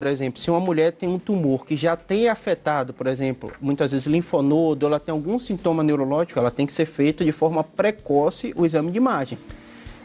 Por exemplo, se uma mulher tem um tumor que já tem afetado, por exemplo, muitas vezes linfonodo, ela tem algum sintoma neurológico, ela tem que ser feito de forma precoce o exame de imagem.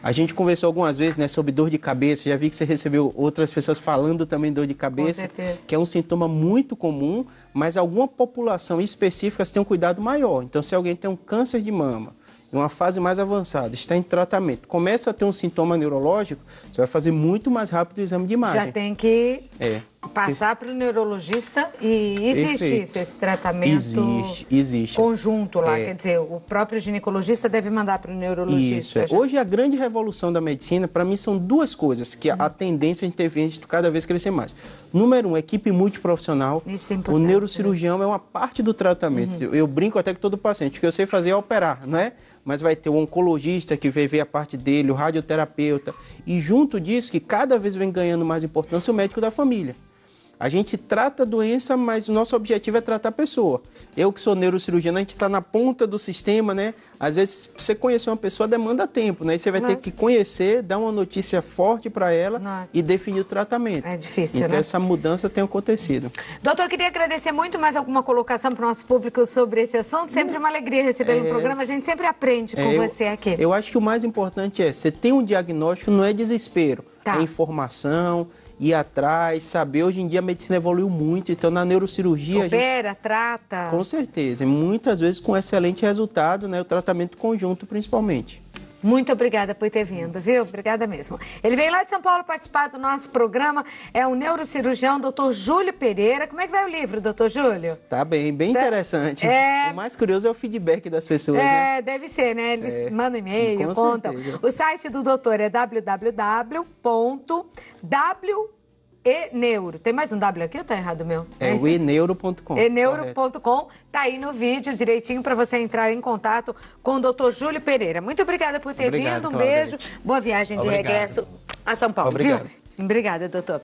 A gente conversou algumas vezes né, sobre dor de cabeça, já vi que você recebeu outras pessoas falando também dor de cabeça, que é um sintoma muito comum, mas alguma população específica tem um cuidado maior. Então, se alguém tem um câncer de mama, uma fase mais avançada, está em tratamento, começa a ter um sintoma neurológico, você vai fazer muito mais rápido o exame de imagem. Já tem que é. Passar para o neurologista e existe esse tratamento existe, existe. conjunto lá. É. Quer dizer, o próprio ginecologista deve mandar para o neurologista. Isso. É. Hoje a grande revolução da medicina, para mim, são duas coisas que hum. a tendência é a gente tem cada vez crescer mais. Número um, equipe multiprofissional. Isso é importante, o né? neurocirurgião né? é uma parte do tratamento. Uhum. Eu, brinco até que todo paciente, o que eu sei fazer é operar, não é? mas vai ter o oncologista que vai ver a parte dele, o radioterapeuta, e junto disso, que cada vez vem ganhando mais importância, o médico da família. A gente trata a doença, mas o nosso objetivo é tratar a pessoa. Eu que sou neurocirurgião, a gente está na ponta do sistema, né? Às vezes, você conhecer uma pessoa demanda tempo, né? E você vai Nossa. ter que conhecer, dar uma notícia forte para ela Nossa. e definir o tratamento. É difícil, então, né? Então, essa mudança tem acontecido. Doutor, eu queria agradecer muito mais alguma colocação para o nosso público sobre esse assunto. Sempre uma alegria recebê-lo é... no programa. A gente sempre aprende com é, você aqui. Eu acho que o mais importante é, você tem um diagnóstico, não é desespero. Tá. É informação, ir atrás, saber. Hoje em dia a medicina evoluiu muito, então na neurocirurgia. Opera, gente, trata. Com certeza, muitas vezes com excelente resultado, né? O tratamento conjunto, principalmente. Muito obrigada por ter vindo, viu? Obrigada mesmo. Ele vem lá de São Paulo participar do nosso programa, é o neurocirurgião Dr. Júlio Pereira. Como é que vai o livro, doutor Júlio? Tá bem, bem tá... interessante. É... O mais curioso é o feedback das pessoas, É, né? deve ser, né? Eles é... mandam e-mail, contam. Certeza. O site do doutor é www.w eneuro. Tem mais um W aqui ou tá errado meu? É, é o eneuro.com. Eneuro.com tá aí no vídeo direitinho para você entrar em contato com o doutor Júlio Pereira. Muito obrigada por ter Obrigado, vindo. Um Claudete. beijo. Boa viagem de Obrigado. regresso a São Paulo, Obrigado. viu? Obrigada, doutor.